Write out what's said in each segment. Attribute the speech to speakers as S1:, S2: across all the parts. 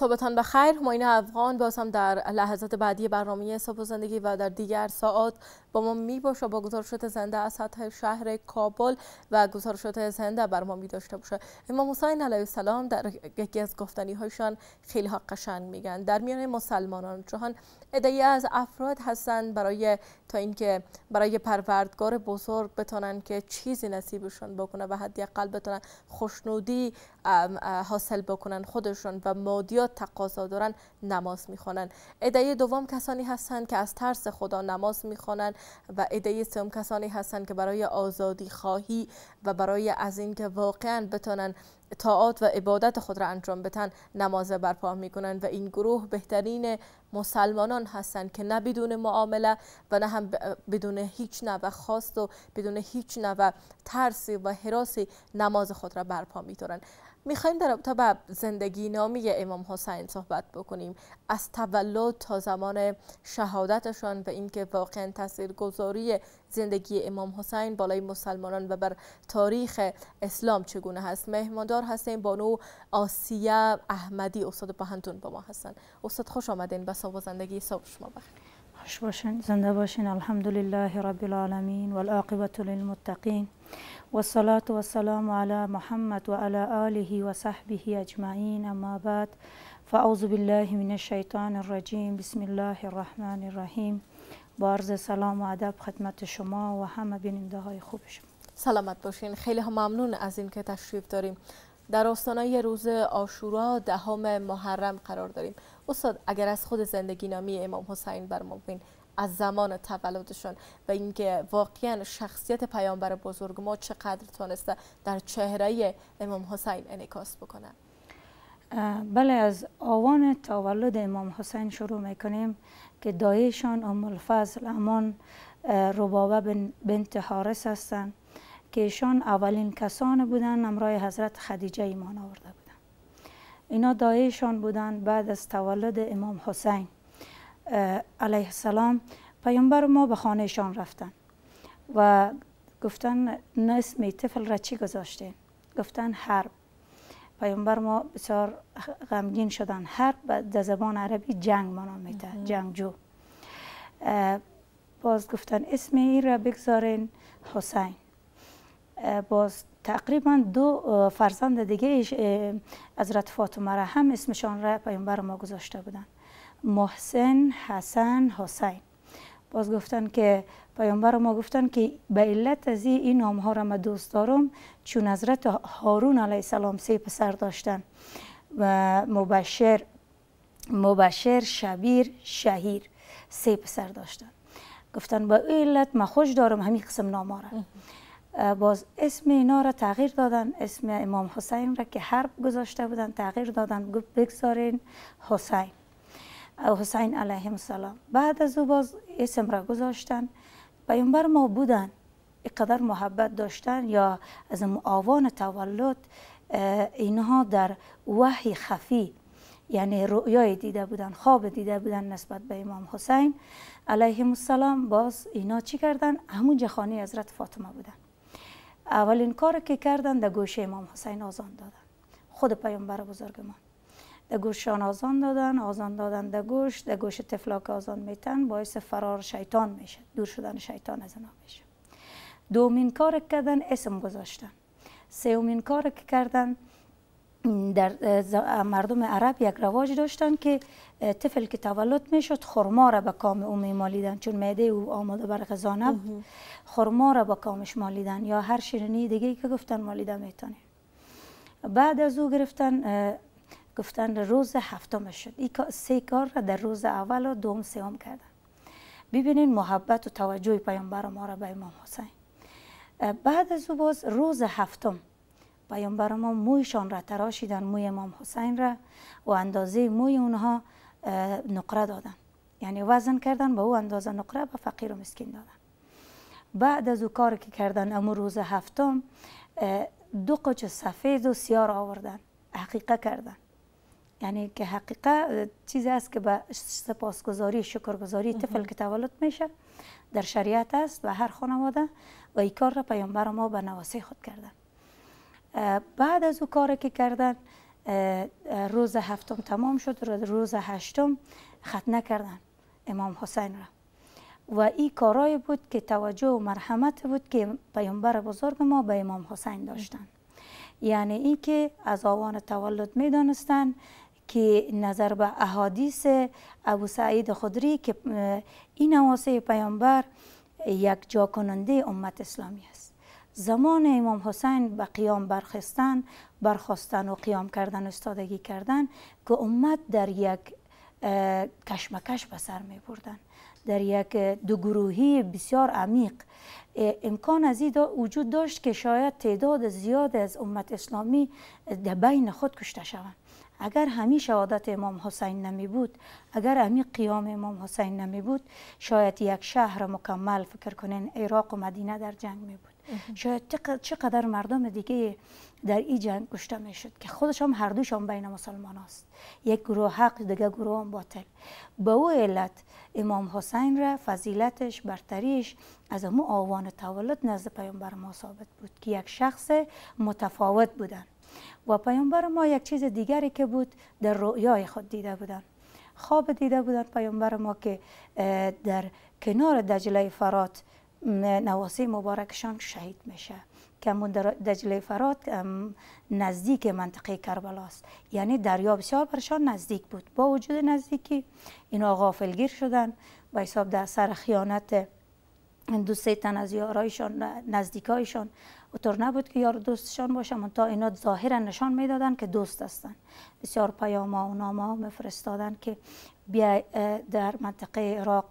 S1: صبحتان بخیر هماین افغان باز هم در لحظات بعدی برنامه صبح زندگی و در دیگر ساعات با ما می باشه با گزارشات زنده از سطح شهر کابل و گزارشات زنده بر ما می داشته باشه امام حسین علیه السلام در یکی از گفتنی هایشان خیلی ها قشنگ میگن در میان مسلمانان جهان عدهای از افراد هستند برای تا اینکه برای پروردگار بزرگ بتونن که چیزی نصیبشون بکنه و حداقل بتونن خوشنودی حاصل بکنن خودشون و مادیات تقاضا دارن نماز میخوانن عده دوم کسانی هستند که از ترس خدا نماز میخوانند و عده سوم کسانی هستند که برای آزادی خواهی و برای از اینکه واقعا بتونن اطاعات و عبادت خود را انجام بدن نماز برپا می کنند و این گروه بهترین مسلمانان هستند که نه بدون معامله و نه هم بدون هیچ نوع خواست و بدون هیچ نوع ترسی و حراسی نماز خود را برپا می دارند میخوایم در رابطه به زندگی نامی امام حسین صحبت بکنیم از تولد تا زمان شهادتشان و اینکه واقعا تاثیرگذاری زندگی امام حسین بالای مسلمانان و بر تاریخ اسلام چگونه هست مهماندار هستیم بانو آسیه احمدی استاد پهنتون با ما هستن استاد خوش آمدین به زندگی صبح شما بخیر
S2: خوش باشین زنده باشین الحمدلله رب العالمین والعاقبت للمتقین والصلاة والسلام على محمد وعلى آله وصحبه أجمعين أما بعد فأعوذ بالله من الشيطان الرجيم بسم الله الرحمن الرحيم
S1: بارز سلام و
S2: ادب خدمت شما و همه بیننده های خوب شما سلامت
S1: باشین خیلی هم ممنون از اینکه تشریف داریم در آستانه روز آشورا دهم محرم قرار داریم استاد اگر از خود زندگی نامی امام حسین بر ما از زمان تولدشون و اینکه واقعا شخصیت پیامبر بزرگ ما چقدر تونسته در چهره امام حسین انکاس بکنه بله از
S2: آوان تولد امام حسین شروع میکنیم که دایشان ام الفضل امان ربابه بنت حارس هستند که ایشان اولین کسان بودن امرای حضرت خدیجه ایمان آورده بودن اینا دایشان بودن بعد از تولد امام حسین علیه السلام پیامبر ما به خانهشان رفتن و گفتن نه اسم طفل را چی گذاشته گفتن حرب پیامبر ما بسیار غمگین شدن حرب در زبان عربی جنگ معنا میده جنگجو باز گفتن اسم این را بگذارین حسین باز تقریبا دو فرزند دیگه حضرت فاطمه را هم اسمشان را پیامبر ما گذاشته بودند محسن حسن حسین باز گفتن که پیامبر ما گفتن که به علت از این نام ها را دوست دارم چون حضرت هارون علیه السلام سه پسر داشتن و مبشر مبشر شبیر شهیر سه پسر داشتن گفتن به علت ما خوش دارم همین قسم نام ها را باز اسم اینا را تغییر دادن اسم امام حسین را که حرب گذاشته بودن تغییر دادن گفت بگذارین حسین حسین علیه السلام بعد از او باز اسم را گذاشتن پیامبر ما بودن اقدر محبت داشتن یا از معاون تولد اینها در وحی خفی یعنی رؤیای دیده بودن خواب دیده بودن نسبت به امام حسین علیه السلام باز اینا چی کردن همون از حضرت فاطمه بودن اولین کار که کردن در گوشه امام حسین آزان دادن خود پیامبر بزرگمان در آزان دادن آزان دادن در گوش در گوش طفلا که آزان میتن باعث فرار شیطان میشه دور شدن شیطان از اینا میشه دومین کار کردن اسم گذاشتن سومین کار که کردن در مردم عرب یک رواج داشتن که طفل که تولد میشد خرما را به کام او میمالیدن چون معده او آماده بر غذا نبود خرما را به کامش مالیدن یا هر شیرینی دیگه که گفتن مالیده میتونه بعد از او گرفتن گفتن روز هفتم شد این سه کار را در روز اول و دوم سوم کردن ببینین محبت و توجه پیامبر ما را به امام حسین بعد از او باز روز هفتم پیامبر ما مویشان را تراشیدن موی امام حسین را و اندازه موی اونها نقره دادن یعنی وزن کردن به او اندازه نقره به فقیر و مسکین دادن بعد از او کار که کردن امو روز هفتم دو قچ سفید و سیار آوردن حقیقه کردن یعنی که حقیقه چیزی است که به سپاسگزاری شکرگزاری طفل که تولد میشه در شریعت است و هر خانواده و این کار را پیامبر ما به نواسه خود کردن بعد از او کار که کردن روز هفتم تمام شد روز هشتم ختنه نکردن امام حسین را و این کارای بود که توجه و مرحمت بود که پیامبر بزرگ ما به امام حسین داشتن یعنی ای که از آوان تولد می دانستن که نظر به احادیث ابو سعید خدری که این نواسه پیامبر یک جا کننده امت اسلامی است زمان امام حسین به قیام برخستن برخواستن و قیام کردن استادگی کردن که امت در یک کشمکش به سر می بردن در یک دو گروهی بسیار عمیق امکان از این وجود داشت که شاید تعداد زیاد از امت اسلامی در بین خود کشته شوند اگر همین شهادت امام حسین نمی بود اگر همین قیام امام حسین نمی بود شاید یک شهر مکمل فکر کنین عراق و مدینه در جنگ می بود شاید چقدر مردم دیگه در این جنگ کشته می شد که خودش هم هر هم بین مسلمان است یک گروه حق دیگه گروه هم باطل به او علت امام حسین را فضیلتش برتریش از امو آوان تولد نزد پیامبر ما ثابت بود که یک شخص متفاوت بودند و پیامبر ما یک چیز دیگری که بود در رویای خود دیده بودند خواب دیده بودند پیامبر ما که در کنار دجله فرات نواسی مبارکشان شهید میشه که در دجله فرات نزدیک منطقه کربلاست یعنی دریا بسیار برشان نزدیک بود با وجود نزدیکی اینا غافلگیر شدن و حساب در سر خیانت دو سه تن از یارایشان نزدیکایشان طور نبود که یار دوستشان باشم تا اینا ظاهرا نشان میدادن که دوست هستن بسیار پیاما و ناما مفرستادن که بیا در منطقه عراق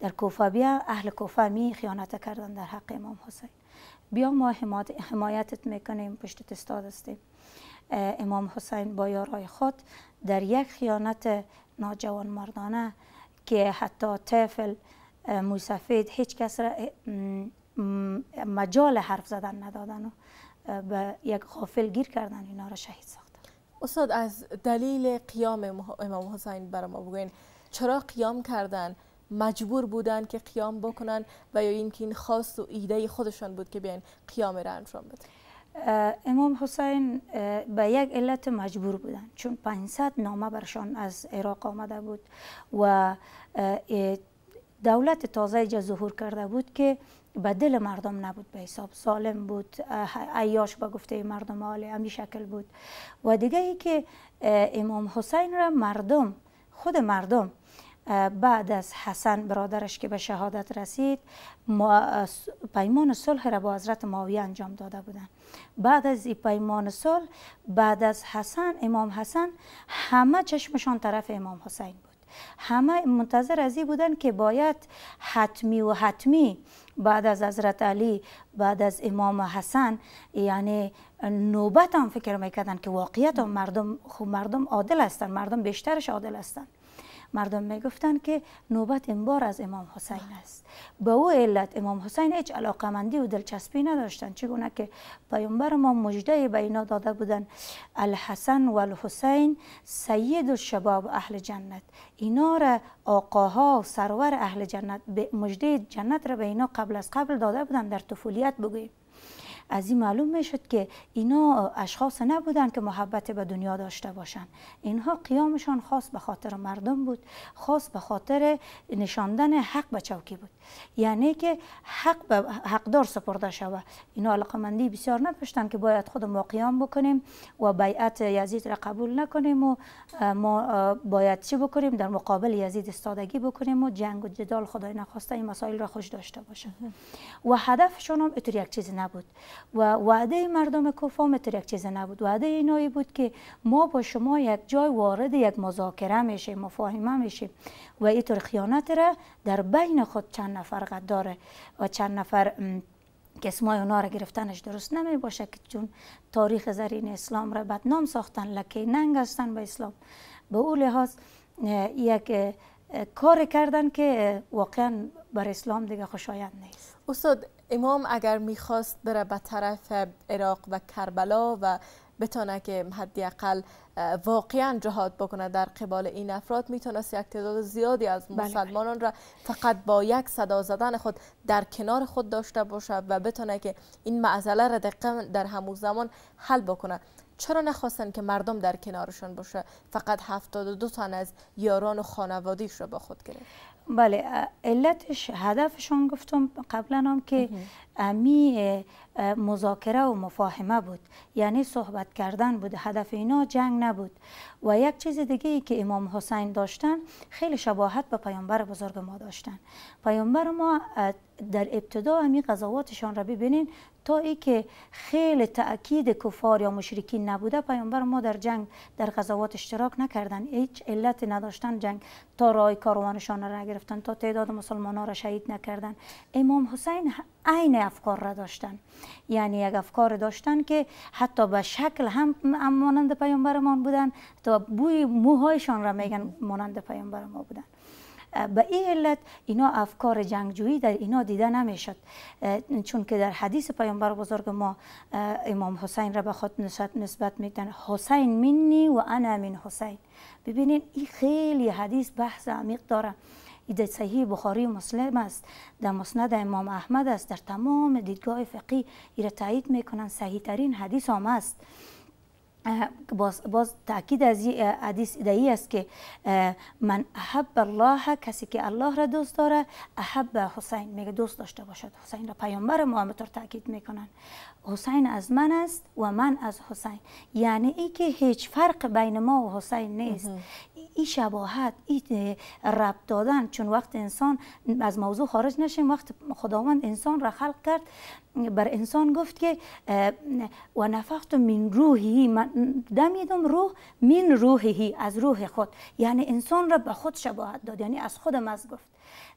S2: در کوفه بیا اهل کوفه می خیانت کردن در حق امام حسین بیا ما حمایتت میکنیم پشت استاد هستیم امام حسین با یارای خود در یک خیانت ناجوان مردانه که حتی طفل موسفید هیچ کس را مجال حرف زدن ندادن و به یک غافل گیر کردن اینا را شهید ساختن
S1: استاد از دلیل قیام امام حسین برای ما بگوین چرا قیام کردن مجبور بودن که قیام بکنن و یا اینکه این خاص و ایده خودشان بود که بیان قیام را انجام بدن
S2: امام حسین به یک علت مجبور بودن چون 500 نامه برشان از عراق آمده بود و دولت تازه جا ظهور کرده بود که به دل مردم نبود به حساب سالم بود ایاش به گفته مردم حال همی شکل بود و دیگه ای که امام حسین را مردم خود مردم بعد از حسن برادرش که به شهادت رسید پیمان صلح را با حضرت معاویه انجام داده بودند بعد از این پیمان صلح بعد از حسن امام حسن همه چشمشان طرف امام حسین بود همه منتظر از این بودن که باید حتمی و حتمی بعد از حضرت علی بعد از امام حسن یعنی نوبت هم فکر میکردن که واقعیت هم مردم خب مردم عادل هستن مردم بیشترش عادل هستن مردم میگفتند که نوبت این بار از امام حسین است به او علت امام حسین هیچ علاقمندی و دلچسپی نداشتند چگونه که پیامبر ما مجده به اینا داده بودند الحسن و الحسین سید الشباب اهل جنت اینا را آقاها و سرور اهل جنت مجده جنت را به اینا قبل از قبل داده بودند در طفولیت بگویم از این معلوم میشد که اینا اشخاص نبودن که محبت به دنیا داشته باشند اینها قیامشان خاص به خاطر مردم بود خاص به خاطر نشاندن حق به چوکی بود یعنی که حق به حقدار سپرده شوه اینا علاقمندی بسیار نداشتند که باید خود ما قیام بکنیم و بیعت یزید را قبول نکنیم و ما باید چی بکنیم در مقابل یزید استادگی بکنیم و جنگ و جدال خدای نخواسته این مسائل را خوش داشته باشه و هدفشون هم یک چیز نبود و وعده مردم کوفا متر یک چیز نبود وعده اینایی بود که ما با شما یک جای وارد یک مذاکره میشیم مفاهمه میشیم و اینطور خیانت را در بین خود چند نفر داره و چند نفر کسمای اونا را گرفتنش درست نمی باشه که چون تاریخ زرین اسلام را بدنام ساختن لکه ننگ هستن به اسلام به او لحاظ یک کار کردن که واقعا بر اسلام دیگه خوشایند نیست
S1: استاد امام اگر میخواست بره به طرف عراق و کربلا و بتانه که حداقل واقعا جهاد بکنه در قبال این افراد میتونست یک تعداد زیادی از بله. مسلمانان را فقط با یک صدا زدن خود در کنار خود داشته باشه و بتانه که این معضله را در همون زمان حل بکنه چرا نخواستن که مردم در کنارشان باشه فقط دو تن از یاران و خانوادیش را با خود گرفت
S2: بله علتش هدفشون گفتم قبلا هم که امی مذاکره و مفاهمه بود یعنی صحبت کردن بود هدف اینا جنگ نبود و یک چیز دیگه ای که امام حسین داشتن خیلی شباهت به پیامبر بزرگ ما داشتن پیامبر ما در ابتدا امی قضاواتشان را ببینین تا ای که خیلی تاکید کفار یا مشرکین نبوده پیامبر ما در جنگ در غزوات اشتراک نکردن هیچ علت نداشتن جنگ تا رای کاروانشان را نگرفتن تا تعداد مسلمان را شهید نکردن امام حسین عین افکار را داشتن یعنی یک افکار داشتن که حتی به شکل هم مانند ما بودن تا بوی موهایشان را میگن مانند پیامبر ما بودن به این علت اینا افکار جنگجویی در اینا دیده نمیشد چون که در حدیث پیامبر بزرگ ما امام حسین را به خود نسبت میدن حسین منی و انا من حسین ببینید این خیلی حدیث بحث عمیق داره در صحیح بخاری مسلم است در مسند امام احمد است در تمام دیدگاه فقی را تایید میکنن صحیح ترین حدیث هم است باز, باز تاکید از این حدیث ای است که من احب الله کسی که الله را دوست داره احب حسین میگه دوست داشته باشد حسین را پیامبر ما همطور تاکید میکنن حسین از من است و من از حسین یعنی ای که هیچ فرق بین ما و حسین نیست این شباهت این رب دادن چون وقت انسان از موضوع خارج نشیم وقت خداوند انسان را خلق کرد بر انسان گفت که و نفخت من روحی دمیدم روح من روحی از روح خود یعنی انسان را به خود شباهت داد یعنی از خودم از گفت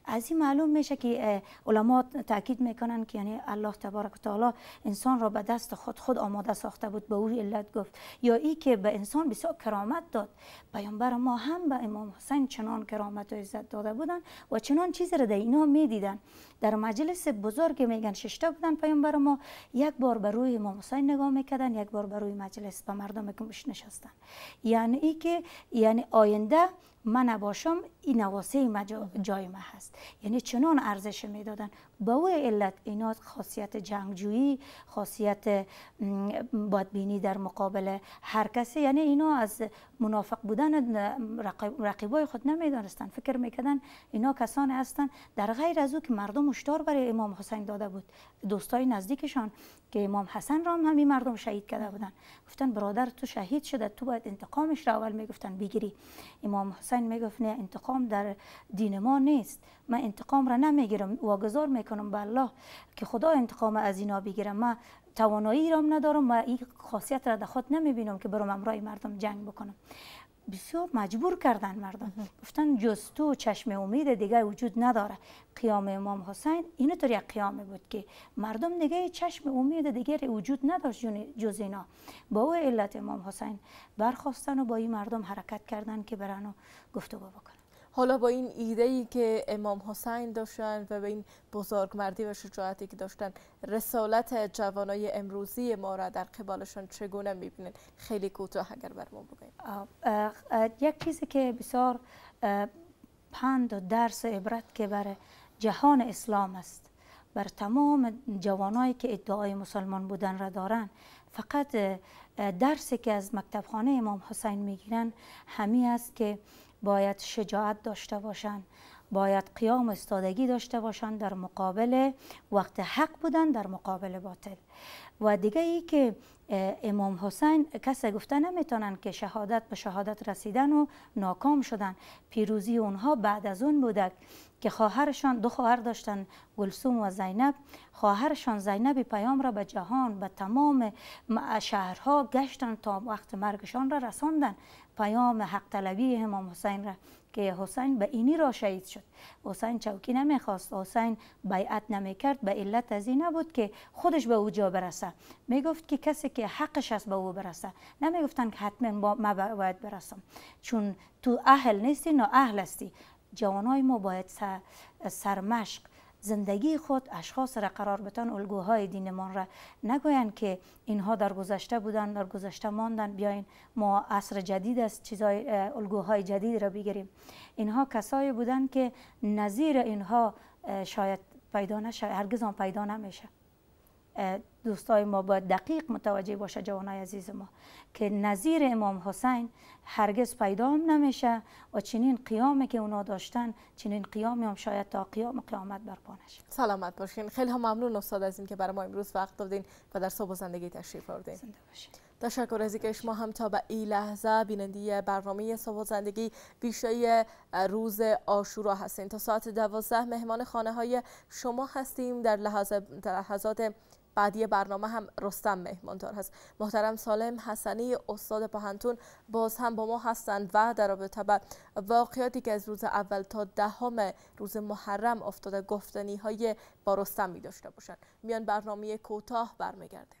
S2: از این معلوم میشه که علما تاکید میکنن که یعنی الله تبارک و تعالی انسان را به دست خود خود آماده ساخته بود به او علت گفت یا ای که به انسان بسیار کرامت داد پیامبر ما هم به امام حسین چنان کرامت و عزت داده بودند و چنان چیزی را در اینا میدیدن در مجلس بزرگ میگن ششته بودن پیامبر ما یک بار به روی امام حسین نگاه میکردند یک بار به روی مجلس به مردم که نشستن یعنی ای که یعنی آینده من نباشم این نواسه جای ما هست یعنی چنان ارزش میدادن به او علت اینا خاصیت جنگجویی خاصیت بادبینی در مقابل هر کسی یعنی اینا از منافق بودن رقیبای خود دانستن فکر میکردن اینا کسانی هستند در غیر از او که مردم مشتار برای امام حسین داده بود دوستای نزدیکشان که امام حسن را هم همین مردم شهید کرده بودن گفتن برادر تو شهید شده تو باید انتقامش را اول میگفتن بگیری امام حسین میگفت نه انتقام در دین ما نیست من انتقام را نمیگیرم واگذار میکنم به الله که خدا انتقام از اینا بگیرم من توانایی را ندارم و این خاصیت را در خود نمیبینم که برم امرای مردم جنگ بکنم بسیار مجبور کردن مردم گفتن جز تو چشم امید دیگه وجود نداره قیام امام حسین اینطور یک قیامه بود که مردم دیگه چشم امید دیگر وجود نداشت جز اینا با او علت امام حسین برخواستن و با این مردم حرکت کردن که برن و گفتگو بکنن
S1: حالا با این ایده ای که امام حسین داشتن و به این بزرگمردی و شجاعتی که داشتن رسالت جوانای امروزی ما را در قبالشان چگونه میبینید خیلی کوتاه اگر ما
S2: بگید یک چیزی که بسیار پند و درس و عبرت که بر جهان اسلام است بر تمام جوانایی که ادعای مسلمان بودن را دارند فقط درسی که از مکتبخانه امام حسین میگیرن همی است که باید شجاعت داشته باشند باید قیام استادگی داشته باشند در مقابل وقت حق بودن در مقابل باطل و دیگه ای که امام حسین کسی گفته نمیتونن که شهادت به شهادت رسیدن و ناکام شدن پیروزی اونها بعد از اون بود که خواهرشان دو خواهر داشتن گلسوم و زینب خواهرشان زینب پیام را به جهان به تمام شهرها گشتن تا وقت مرگشان را رساندن پیام حق طلبی امام حسین را که حسین به اینی را شهید شد حسین چوکی نمیخواست حسین بیعت نمیکرد به علت از این نبود که خودش به او جا برسه میگفت که کسی که حقش است به او برسه نمیگفتن که حتما با ما باید برسم چون تو اهل نیستی نه اهل هستی جوانای ما باید سرمشق زندگی خود اشخاص را قرار بتن الگوهای دینمان را نگویند که اینها در گذشته بودن در گذشته ماندند بیاین ما عصر جدید است چیزای الگوهای جدید را بگیریم اینها کسایی بودند که نظیر اینها شاید پیدا نشه هرگز هم پیدا نمیشه دوستای ما باید دقیق متوجه باشه جوانای عزیز ما که نظیر امام حسین هرگز پیدا هم نمیشه و چنین قیامی که اونا داشتن چنین قیامی هم شاید تا قیام قیامت برپا نشه
S1: سلامت باشین خیلی هم ممنون استاد از اینکه برای ما امروز وقت دادین و در صبح زندگی تشریف آوردین تشکر از اینکه شما هم تا به این لحظه بیننده برنامه صبح زندگی ویژه روز آشورا هستین تا ساعت دوازده مهمان خانه های شما هستیم در لحظات بعدی برنامه هم رستم مهماندار هست محترم سالم حسنی استاد پهانتون باز هم با ما هستند و در رابطه به واقعاتی که از روز اول تا دهم روز محرم افتاده گفتنی های با رستم می داشته باشند میان برنامه کوتاه برمیگردیم